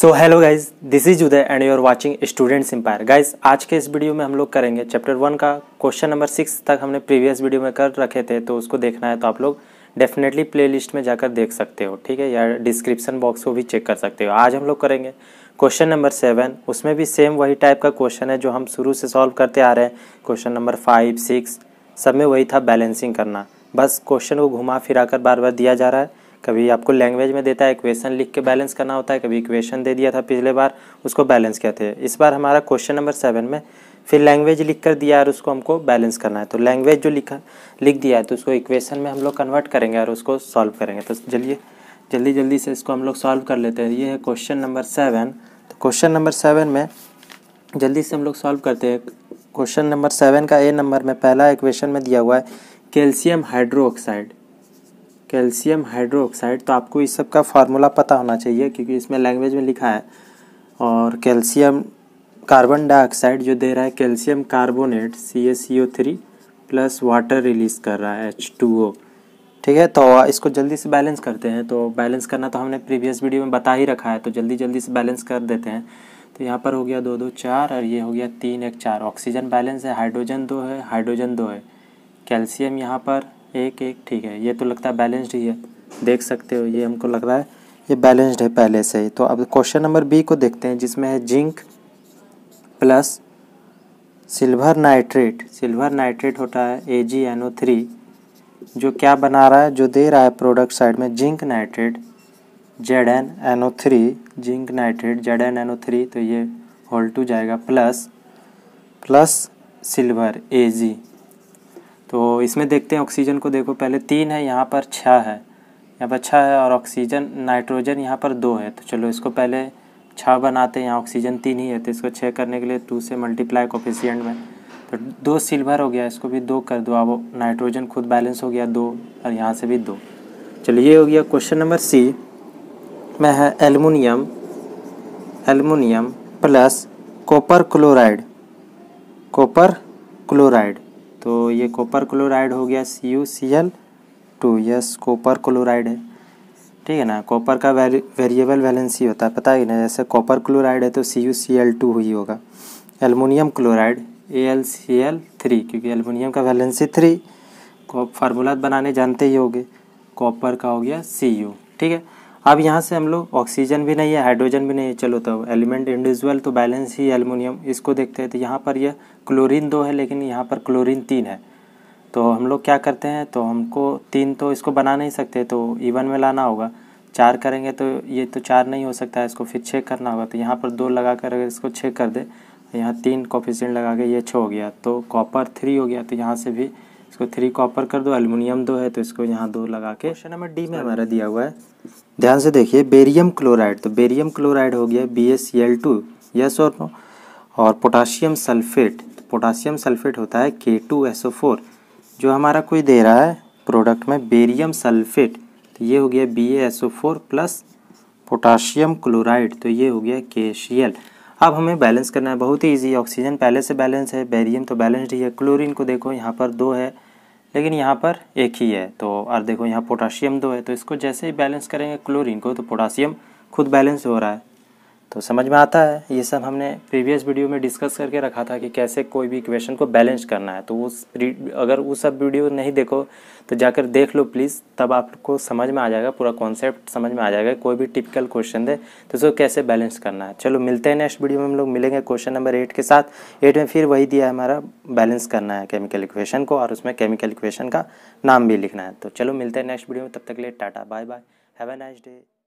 so hello guys this is Uday and you are watching students empire guys आज के इस video में हम लोग करेंगे चैप्टर वन का क्वेश्चन नंबर सिक्स तक हमने प्रीवियस वीडियो में कर रखे थे तो उसको देखना है तो आप लोग डेफिनेटली प्लेलिस्ट में जाकर देख सकते हो ठीक है या डिस्क्रिप्शन बॉक्स को भी चेक कर सकते हो आज हम लोग करेंगे क्वेश्चन नंबर सेवन उसमें भी सेम वही टाइप का क्वेश्चन है जो हम शुरू से सॉल्व करते आ रहे हैं क्वेश्चन नंबर फाइव सिक्स सब में वही था बैलेंसिंग करना बस क्वेश्चन को घुमा फिरा कर बार बार दिया जा रहा है कभी आपको लैंग्वेज में देता है इक्वेशन लिख के बैलेंस करना होता है कभी इक्वेशन दे दिया था पिछले बार उसको बैलेंस किया थे इस बार हमारा क्वेश्चन नंबर सेवन में फिर लैंग्वेज लिख कर दिया और उसको हमको बैलेंस करना है तो लैंग्वेज जो लिखा लिख दिया है तो उसको इक्वेशन में हम लोग कन्वर्ट करेंगे और उसको सॉल्व करेंगे तो चलिए जल्दी जल्दी से इसको हम लोग सॉल्व कर लेते हैं ये है क्वेश्चन नंबर सेवन तो क्वेश्चन नंबर सेवन में जल्दी से हम लोग सॉल्व करते हैं क्वेश्चन नंबर सेवन का ए नंबर में पहला इक्वेशन में दिया हुआ है calcium hydro oxide calcium hydroxide तो आपको इस सब का फार्मूला पता होना चाहिए क्योंकि इसमें लैंग्वेज में लिखा है और कैल्शियम कार्बन डाइऑक्साइड जो दे रहा है calcium carbonate C S C O three plus water release कर रहा है एच टू ओ ठीक है तो इसको जल्दी से बैलेंस करते हैं तो बैलेंस करना तो हमने प्रीवियस वीडियो में बता ही रखा है तो जल्दी जल्दी से बैलेंस कर देते हैं तो यहाँ पर हो गया दो दो चार और ये हो गया तीन एक चार ऑक्सीजन बैलेंस है हाइड्रोजन दो है हाइड्रोजन दो है कैल्शियम यहाँ पर एक एक ठीक है ये तो लगता है बैलेंस्ड ही है देख सकते हो ये हमको लग रहा है ये बैलेंस्ड है पहले से ही तो अब क्वेश्चन नंबर बी को देखते हैं जिसमें है zinc plus silver nitrate silver nitrate होता है ए जी एन ओ थ्री जो क्या बना रहा है जो दे रहा है प्रोडक्ट साइड में zinc nitrate Z N N O three zinc nitrate Z N N O three तो ये होल टू जाएगा plus plus silver A G तो इसमें देखते हैं ऑक्सीजन को देखो पहले तीन है यहाँ पर छः है यहाँ पर छः है और ऑक्सीजन नाइट्रोजन यहाँ पर दो है तो चलो इसको पहले छः बनाते हैं यहाँ ऑक्सीजन तीन ही है तो इसको छः करने के लिए टू से मल्टीप्लाई कोफिशियंट में तो दो सिल्वर हो गया इसको भी दो कर दो अब नाइट्रोजन खुद बैलेंस हो गया दो और यहाँ से भी दो चलो ये हो गया क्वेश्चन नंबर सी में है aluminium aluminium plus copper chloride copper chloride तो ये कॉपर क्लोराइड हो गया C U C L two yes copper chloride है ठीक है ना कॉपर का वेरि वेरिएबल वैलेंसी होता है पता ही ना जैसे कॉपर क्लोराइड है तो C U C L two ही होगा aluminium chloride A L C L three क्योंकि एलमोनियम का वैलेंसी थ्री फार्मूला बनाने जानते ही होंगे कॉपर का हो गया सी यू ठीक है अब यहाँ से हम लोग ऑक्सीजन भी नहीं है हाइड्रोजन भी नहीं है चलो तो एलिमेंट इंडिविजुअल तो बैलेंस ही एलमिनियम इसको देखते हैं तो यहाँ पर यह क्लोरीन दो है लेकिन यहाँ पर क्लोरीन तीन है तो हम लोग क्या करते हैं तो हमको तीन तो इसको बना नहीं सकते तो इवन में लाना होगा चार करेंगे तो ये तो चार नहीं हो सकता है इसको फिर छः करना होगा तो यहाँ पर दो लगा कर अगर इसको छः कर दे तो यहाँ तीन कॉफिशेंट लगा के ये छः हो गया तो कॉपर थ्री हो गया तो यहाँ से भी इसको थ्री कॉपर कर दो एल्यूमिनियम दो है तो इसको यहाँ दो लगा के क्वेश्चन नंबर डी में हमारा दिया हुआ है ध्यान से देखिए बेरियम क्लोराइड तो बेरियम क्लोराइड हो गया B S C L two yes और नो और पोटाशियम सल्फेट पोटाशियम सल्फेट होता है के टू एस ओ फोर जो हमारा कोई दे रहा है प्रोडक्ट में बेरियम सल्फेट तो ये हो गया B S O four plus potassium chloride तो ये हो गया के सी एल अब हमें बैलेंस करना है बहुत ही ईजी ऑक्सीजन पहले से बैलेंस है बेरियम तो बैलेंसड ही है क्लोरीन को देखो यहाँ पर दो है लेकिन यहाँ पर एक ही है तो और देखो यहाँ पोटाशियम दो है तो इसको जैसे ही बैलेंस करेंगे क्लोरीन को तो पोटाशियम खुद बैलेंस हो रहा है तो समझ में आता है ये सब हमने प्रीवियस वीडियो में डिस्कस करके रखा था कि कैसे कोई भी इक्वेशन को बैलेंस करना है तो उस अगर वो सब वीडियो नहीं देखो तो जाकर देख लो प्लीज़ तब आपको समझ में आ जाएगा पूरा कॉन्सेप्ट समझ में आ जाएगा कोई भी टिपिकल क्वेश्चन दे तो उसको कैसे बैलेंस करना है चलो मिलते हैं नेक्स्ट वीडियो में हम लोग मिलेंगे क्वेश्चन नंबर एट के साथ एट में फिर वही दिया है हमारा बैलेंस करना है केमिकल इक्वेशन को और उसमें केमिकल इक्वेशन का नाम भी लिखना है तो चलो मिलते हैं नेक्स्ट वीडियो में तब तक के लिए tata bye bye have a nice day